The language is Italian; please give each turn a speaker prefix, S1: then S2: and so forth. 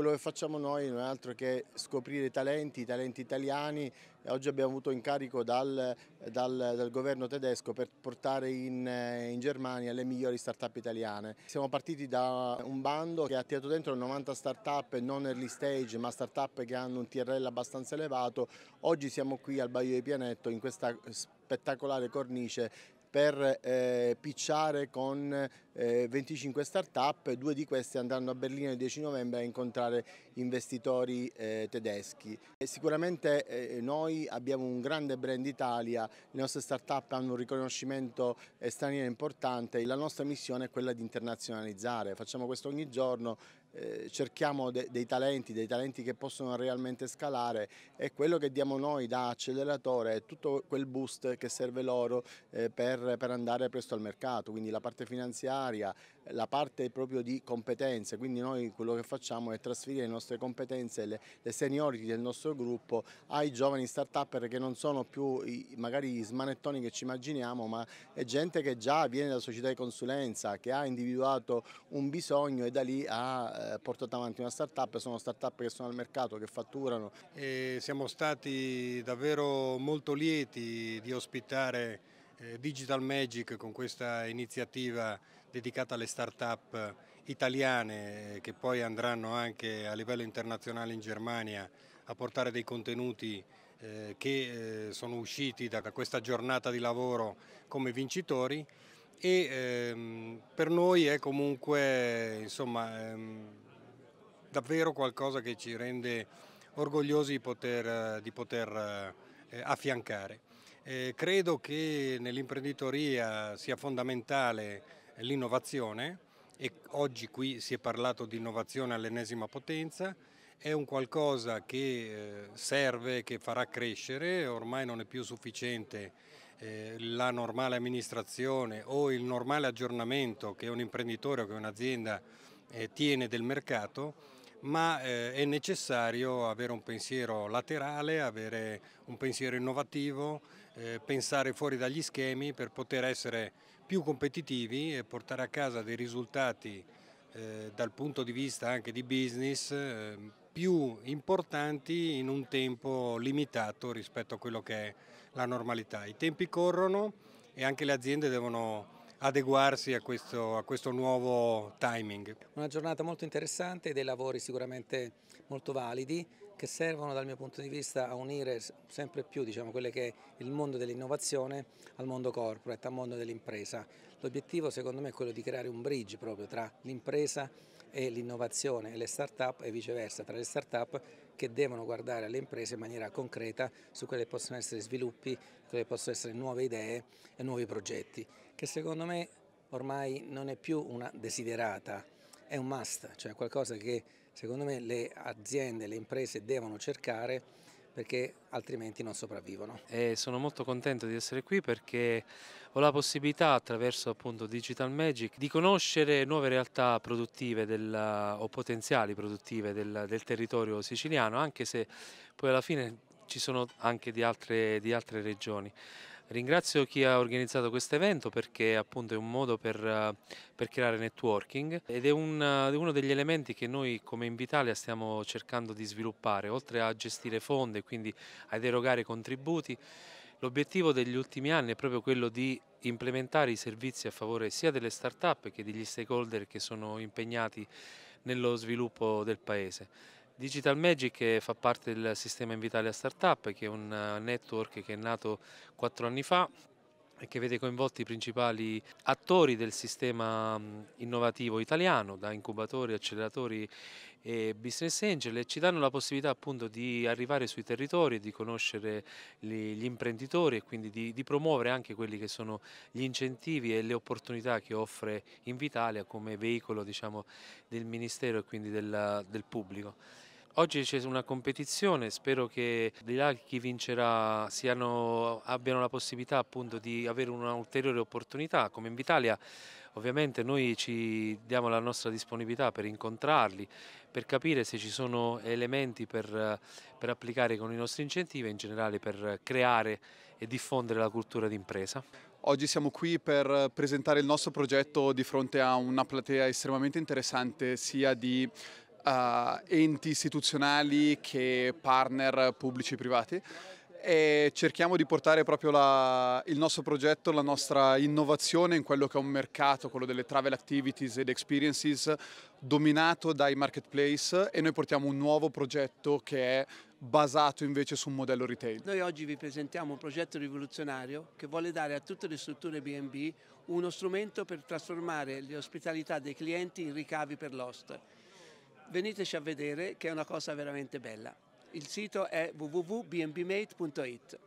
S1: quello che facciamo noi non è altro che scoprire talenti, talenti italiani. Oggi abbiamo avuto incarico dal, dal, dal governo tedesco per portare in, eh, in, Germania le migliori start-up italiane. Siamo partiti da un bando che ha tirato dentro 90 start-up non early stage ma start-up che hanno un TRL abbastanza elevato. Oggi siamo qui al Baio di Pianetto in questa spettacolare cornice per eh, picciare con eh, 25 start-up, due di queste andranno a Berlino il 10 novembre a incontrare investitori eh, tedeschi. E sicuramente eh, noi abbiamo un grande brand Italia, le nostre start-up hanno un riconoscimento eh, straniero importante, e la nostra missione è quella di internazionalizzare, facciamo questo ogni giorno, eh, cerchiamo de dei talenti, dei talenti che possono realmente scalare e quello che diamo noi da acceleratore è tutto quel boost che serve loro per per, per, andare presto al mercato, quindi la parte finanziaria, la parte proprio di competenze, quindi noi quello che facciamo è trasferire le nostre competenze, le, le seniority del nostro gruppo ai giovani start-up che non sono più i, magari i smanettoni che ci immaginiamo, ma è gente che già viene da società di consulenza, che ha individuato un bisogno e da lì ha eh, portato avanti una start-up, sono start-up che sono al mercato, che fatturano.
S2: E siamo stati davvero molto lieti di ospitare eh, Digital Magic con questa iniziativa dedicata alle start-up italiane eh, che poi andranno anche a livello internazionale in Germania a portare dei contenuti eh, che sono usciti da questa giornata di lavoro come vincitori e ehm, per noi è comunque insomma, ehm, davvero qualcosa che ci rende orgogliosi di poter, di poter eh, affiancare. Eh, credo che nell'imprenditoria sia fondamentale l'innovazione e oggi qui si è parlato di innovazione all'ennesima potenza, è un qualcosa che eh, serve, che farà crescere, ormai non è più sufficiente la normale amministrazione o il normale aggiornamento che un imprenditore o che un'azienda tiene del mercato, ma eh, è necessario avere un pensiero laterale, avere un pensiero innovativo, eh, pensare fuori dagli schemi per poter essere più competitivi e portare a casa dei risultati eh, dal punto di vista anche di business eh, più importanti in un tempo limitato rispetto a quello che è la normalità. I tempi corrono e anche le aziende devono adeguarsi a questo, a questo nuovo timing.
S3: Una giornata molto interessante dei lavori sicuramente molto validi che servono dal mio punto di vista a unire sempre più diciamo, quello che è il mondo dell'innovazione al mondo corporate, al mondo dell'impresa. L'obiettivo secondo me è quello di creare un bridge proprio tra l'impresa e l'innovazione e le start-up e viceversa tra le start-up che devono guardare alle imprese in maniera concreta su quelli che possono essere sviluppi, quelle che possono essere nuove idee e nuovi progetti, che secondo me ormai non è più una desiderata, è un must, cioè qualcosa che secondo me le aziende, le imprese devono cercare perché altrimenti non sopravvivono.
S4: E sono molto contento di essere qui perché ho la possibilità attraverso appunto Digital Magic di conoscere nuove realtà produttive del, o potenziali produttive del, del territorio siciliano anche se poi alla fine ci sono anche di altre, di altre regioni. Ringrazio chi ha organizzato questo evento perché appunto è un modo per, eh, per creare networking ed è un, eh, uno degli elementi che noi come Invitalia stiamo cercando di sviluppare, oltre a gestire fondi e quindi ad erogare contributi. L'obiettivo degli ultimi anni è proprio quello di implementare i servizi a favore sia delle start-up che degli stakeholder che sono impegnati nello sviluppo del Paese. Digital Magic fa parte del sistema Invitalia Startup che è un eh, network che è nato quattro anni fa e che vede coinvolti i principali attori del sistema mm, innovativo italiano, da incubatori, acceleratori e business angel e ci danno la possibilità appunto di arrivare sui territori, di conoscere gli imprenditori e quindi di, di promuovere anche quelli che sono gli incentivi e le opportunità che offre Invitalia come veicolo diciamo, del Ministero e quindi del, del pubblico. Oggi c'è una competizione, spero che di là chi vincerà siano, abbiano la possibilità appunto di avere un'ulteriore opportunità come in Vitalia. Ovviamente noi ci diamo la nostra disponibilità per incontrarli, per capire se ci sono elementi per, per applicare con i nostri incentivi e in generale per creare e diffondere la cultura d'impresa. Oggi siamo qui per presentare il nostro
S2: progetto di fronte a una platea estremamente interessante sia di uh, enti istituzionali che partner pubblici e privati e cerchiamo di portare proprio la, il nostro progetto, la nostra innovazione in quello che è un mercato, quello delle travel activities ed experiences dominato dai marketplace e noi portiamo un nuovo progetto che è basato invece su un modello retail.
S3: Noi oggi vi presentiamo un progetto rivoluzionario che vuole dare a tutte le strutture B&B uno strumento per trasformare l'ospitalità dei clienti in ricavi per l'host veniteci a vedere che è una cosa veramente bella. Il sito è www.bnbmate.it.